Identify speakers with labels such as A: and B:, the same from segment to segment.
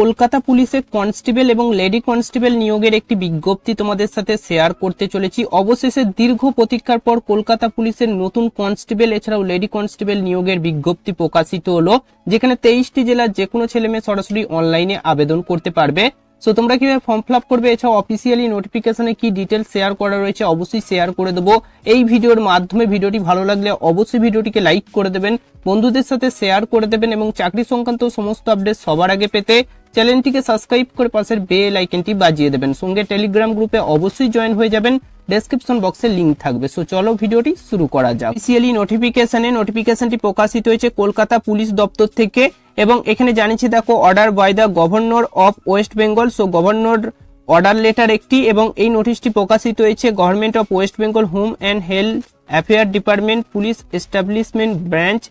A: কলকাতা পুলিশের কনস্টেবল এবং lady constable নিয়োগের একটি বিজ্ঞপ্তি তোমাদের সাথে শেয়ার করতে চলেছি অবশেষে দীর্ঘ প্রতীক্ষার পর কলকাতা পুলিশের নতুন কনস্টেবল এছাড়াও লেডি কনস্টেবল নিয়োগের বিজ্ঞপ্তি প্রকাশিত হলো যেখানে তেইশটি জেলার যে কোনো ছেলেমেয়ে সরাসরি অনলাইনে আবেদন করতে পারবে সো তোমরা কিভাবে ফর্ম ফিল আপ করবে এছাড়াও অফিসিয়ালি নোটিফিকেশনে কি ডিটেল শেয়ার করা রয়েছে অবশ্যই শেয়ার করে দেবো এই ভিডিওর মাধ্যমে ভিডিওটি ভালো লাগলে অবশ্যই ভিডিওটিকে লাইক করে দেবেন বন্ধুদের সাথে শেয়ার করে দেবেন এবং চাকরি সংক্রান্ত সমস্ত আপডেট সবার আগে পেতে চ্যানেলটিকে সাবস্ক্রাইব করে পাশের বেল আইকনটি বাজিয়ে দেবেন সঙ্গে টেলিগ্রাম গ্রুপে অবশ্যই জয়েন হয়ে যাবেন ডেসক্রিপশন বক্সে লিঙ্ক থাকবে সো চলো ভিডিওটি শুরু করা যাক অফিশিয়ালি নোটিফিকেশনে নোটিফিকেশনটি প্রকাশিত হয়েছে কলকাতা পুলিশ দপ্তর থেকে এবং এখানে জানিয়েছি দেখো order by the governor of West Bengal so governor order letter একটি এবং এই নোটিশটি প্রকাশিত হয়েছে government of West Bengal home and health affair department police establishment branch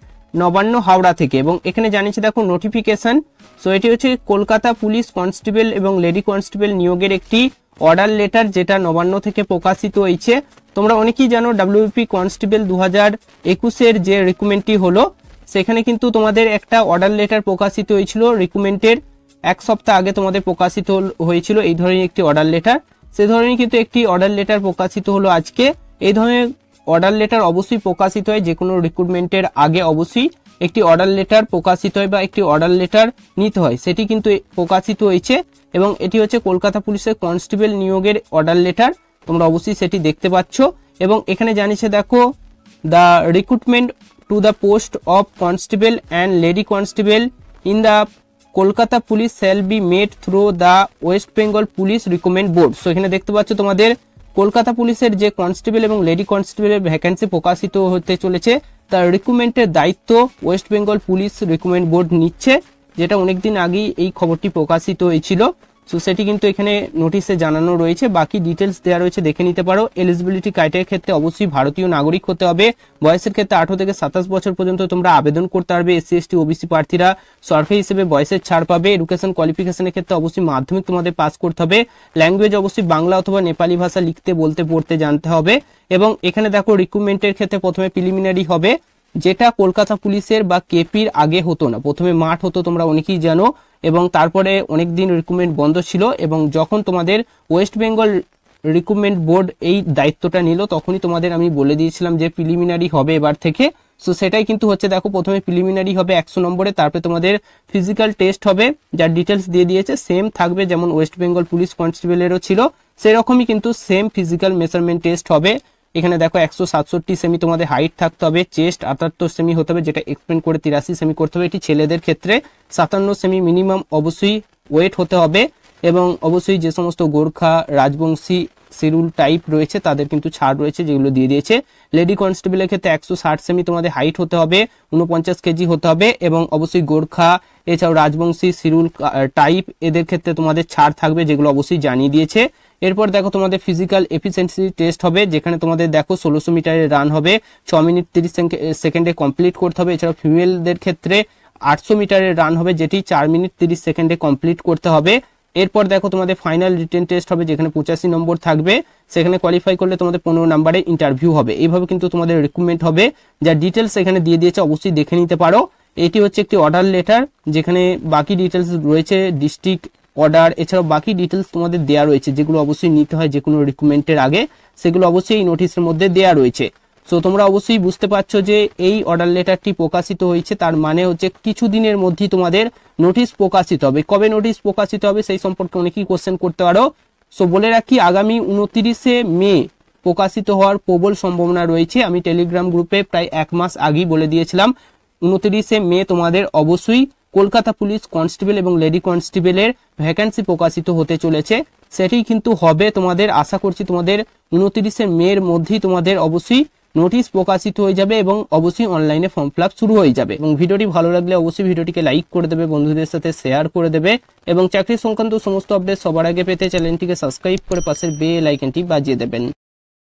A: Nabanna Howrah থেকে এবং এখানে জানিয়েছি দেখো নোটিফিকেশন সো এটি হচ্ছে কলকাতা পুলিশ কনস্টেবল এবং লেডি কনস্টেবল নিয়োগের একটি অর্ডার লেটার যেটা নবান্ন থেকে প্রকাশিত হয়েছে তোমরা অনেকেই জানো ডাব্লিউপি কনস্টেবল দু হাজার একুশের যে রিকুমেন্টটি হলো সেখানে কিন্তু তোমাদের একটা অর্ডার লেটার প্রকাশিত হয়েছিল রিকুমেন্টের এক সপ্তাহ আগে তোমাদের প্রকাশিত হয়েছিল এই ধরনের একটি অর্ডার লেটার সে ধরনের কিন্তু একটি অর্ডার লেটার প্রকাশিত হলো আজকে এই ধরনের অর্ডার লেটার অবশ্যই প্রকাশিত হয় যে কোনো রিক্রুটমেন্টের আগে অবশ্যই একটি অর্ডার লেটার প্রকাশিত হয় বা একটি অর্ডার লেটার নিতে হয় সেটি কিন্তু প্রকাশিত হয়েছে এবং এটি হচ্ছে কলকাতা পুলিশের কনস্টেবল নিয়োগের অর্ডার লেটার তোমরা অবশ্যই সেটি দেখতে পাচ্ছ এবং এখানে জানিয়েছে দেখো the recruitment to the post of constable and lady constable in the Kolkata police shall be made through the West Bengal police recommend board so এখানে দেখতে পাচ্ছ তোমাদের কলকাতা পুলিশের যে কনস্টেবল এবং লেডি কনস্টেবলের ভ্যাকেন্সি প্রকাশিত হতে চলেছে তার রিক্রুটমেন্টের দায়িত্ব West Bengal police recruitment board নিচ্ছে যেটা অনেকদিন আগেই এই খবরটি প্রকাশিত হয়েছিল সো সেটি কিন্তু এখানে নোটিশে জানানো রয়েছে বাকি ডিটেলস দেওয়া রয়েছে দেখে নিতে পারো এলিজিবিলিটি ক্রাইটেরিয়ার ক্ষেত্রে অবশ্যই ভারতীয় নাগরিক হতে হবে বয়সের ক্ষেত্রে আঠারো থেকে সাতাশ বছর পর্যন্ত তোমরা আবেদন করতে পারবে এসসি এসটি ওবিসি প্রার্থীরা সার্ভে হিসেবে বয়সের ছাড় পাবে এডুকেশন কোয়ালিফিকেশনের ক্ষেত্রে অবশ্যই মাধ্যমিক তোমাদের পাস করতে হবে ল্যাঙ্গুয়েজ অবশ্যই বাংলা অথবা নেপালি ভাষা লিখতে বলতে পড়তে জানতে হবে এবং এখানে দেখো রিক্রুটমেন্টের ক্ষেত্রে প্রথমে প্রিলিমিনারি হবে যেটা কলকাতা পুলিশের বা কেপির আগে হতো না প্রথমে মাঠ হতো তোমরা অনেকেই জানো এবং তারপরে অনেক দিন রিক্রুটমেন্ট বন্ধ ছিল এবং যখন তোমাদের ওয়েস্ট বেঙ্গল রিক্রুটমেন্ট বোর্ড এই দায়িত্বটা নিল তখনই তোমাদের আমি বলে দিয়েছিলাম যে প্রিলিমিনারি হবে এবার থেকে সো সেটাই কিন্তু হচ্ছে দেখো প্রথমে প্রিলিমিনারি হবে একশো নম্বরে তারপরে তোমাদের ফিজিক্যাল টেস্ট হবে যার ডিটেলস দিয়ে দিয়েছে সেম থাকবে যেমন ওয়েস্ট বেঙ্গল পুলিশ কনস্টেবলেরও ছিল সেরকমই কিন্তু সেম ফিজিক্যাল মেজারমেন্ট টেস্ট হবে এখানে দেখো একশো সাতষট্টি সেমি তোমাদের হাইট থাকতে হবে চেস্ট আটাত্তর সেমি হতে হবে যেটা এক্সপ্লেন করে তিরাশি সেমি করতে হবে এটি ছেলেদের ক্ষেত্রে সাতান্ন সেমি মিনিমাম অবশ্যই ওয়েট হতে হবে এবং অবশ্যই যে সমস্ত গোর্খা রাজবংশী শিরুল টাইপ রয়েছে তাদের কিন্তু ছাড় রয়েছে যেগুলো দিয়ে দিয়েছে লেডি কনস্টেবলের ক্ষেত্রে একশো সেমি তোমাদের হাইট হতে হবে উনপঞ্চাশ কেজি হতে হবে এবং অবশ্যই গোর্খা এছাড়াও রাজবংশী সিরুল টাইপ এদের ক্ষেত্রে তোমাদের ছাড় থাকবে যেগুলো অবশ্যই জানিয়ে দিয়েছে এরপর দেখো তোমাদের ফিজিক্যাল এফিসিয়েন্সি টেস্ট হবে যেখানে তোমাদের দেখো ষোলোশো মিটারের রান হবে ছ মিনিট তিরিশ সেকেন্ডে কমপ্লিট করতে হবে এছাড়াও ফিমেলদের ক্ষেত্রে আটশো মিটারের রান হবে যেটি চার মিনিট তিরিশ সেকেন্ডে কমপ্লিট করতে হবে এরপর দেখো তোমাদের ফাইনাল রিটেন টেস্ট হবে যেখানে পঁচাশি নম্বর থাকবে সেখানে কোয়ালিফাই করলে তোমাদের পনেরো নম্বরে ইন্টারভিউ হবে এইভাবে কিন্তু তোমাদের রিক্রুটমেন্ট হবে যা ডিটেলস এখানে দিয়ে দিয়েছে অবশ্যই দেখে নিতে পারো এটি হচ্ছে একটি অর্ডার লেটার যেখানে বাকি ডিটেলস রয়েছে ডিস্ট্রিক্ট অর্ডার এছাড়াও বাকি ডিটেলস তোমাদের দেওয়া রয়েছে যেগুলো অবশ্যই নিতে হয় যে কোনো রিকুমেন্টের আগে সেগুলো অবশ্যই এই নোটিশের মধ্যে দেওয়া রয়েছে সো তোমরা অবশ্যই বুঝতে পারছো যে এই অর্ডার লেটারটি প্রকাশিত হয়েছে তার মানে হচ্ছে কিছু দিনের মধ্যেই তোমাদের নোটিশ প্রকাশিত হবে কবে নোটিশ প্রকাশিত হবে সেই সম্পর্কে অনেকেই কোশ্চেন করতে পারো সো বলে রাখি আগামী উনতিরিশে মে প্রকাশিত হওয়ার প্রবল সম্ভাবনা রয়েছে আমি টেলিগ্রাম গ্রুপে প্রায় এক মাস আগেই বলে দিয়েছিলাম উনত্রিশে মে তোমাদের অবশ্যই কলকাতা পুলিশ কনস্টেবল এবং লেডি কনস্টেবলের ভ্যাকান্সি প্রকাশিত হতে চলেছে সেটি কিন্তু হবে তোমাদের আশা করছি তোমাদের উনত্রিশে মের মধ্যেই তোমাদের অবশ্যই নোটিশ প্রকাশিত হয়ে যাবে এবং অবশ্যই অনলাইনে ফর্ম ফিল শুরু হয়ে যাবে এবং ভিডিওটি ভালো লাগলে অবশ্যই ভিডিওটিকে লাইক করে দেবে বন্ধুদের সাথে শেয়ার করে দেবে এবং চাকরি সংক্রান্ত সমস্ত আপডেট সবার আগে পেতে চ্যানেলটিকে সাবস্ক্রাইব করে পাশের বেল আইকনটি বাজিয়ে দেবেন